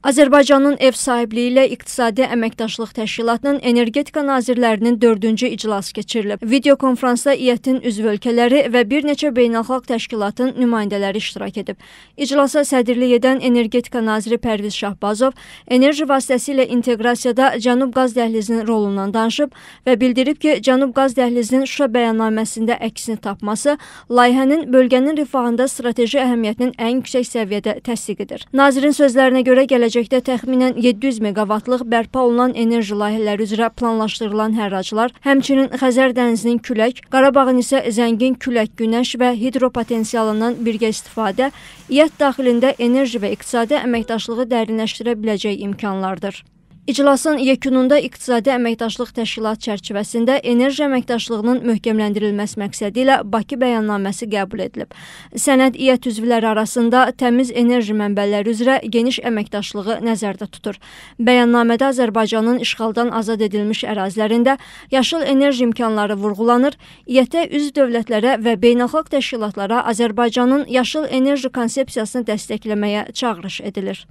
Azərbaycanın ev sahibliyi ilə İqtisadi Əməkdaşlıq Təşkilatının Energetika Nazirlərinin 4-cü iclası keçirilib. Video konfransda İƏT-in üzv ölkələri və bir neçə beynəlxalq təşkilatın nümayəndələri iştirak edib. İclasa sədrlik edən Energetika naziri Pərviz Şahbazov enerji vasitəsilə inteqrasiyada Cənub qaz dəhlizinin rolundan danışıb və bildirib ki, Cənub qaz dəhlizinin Şuşa bəyannaməsində əksini tapması layihənin bölgənin rifahında strateji əhəmiyyətinin ən yüksək səviyyədə təsdiq edir. Nazirin sözlərinə görə gələcək gələcəkdə təxminən 700 meqavatlıq bərpa olunan enerji layihələri üzrə planlaşdırılan hərraclar, həmçinin Xəzər dənizinin külək, Qarabağın isə zəngin külək, günəş və hidro potensialından birgə istifadə, İƏT daxilində enerji və iqtisadi əməkdaşlığı dərinləşdirə biləcək imkanlardır. İclasın yekununda İqtisadi Əməkdaşlıq Təşkilat çərçivəsində enerji əməkdaşlığının möhkəmləndirilməsi məqsədi ilə Bakı bəyannaməsi qəbul edilib. Sənəd İƏT üzvləri arasında təmiz enerji mənbələri üzrə geniş əməkdaşlığı nəzərdə tutur. Bəyannamədə Azərbaycanın işğaldan azad edilmiş ərazilərində yaşıl enerji imkanları vurğulanır, İƏT-ə üzv dövlətlərə və beynəlxalq təşkilatlara Azərbaycanın yaşıl enerji konsepsiyasını dəstəkləməyə çağırış edilir.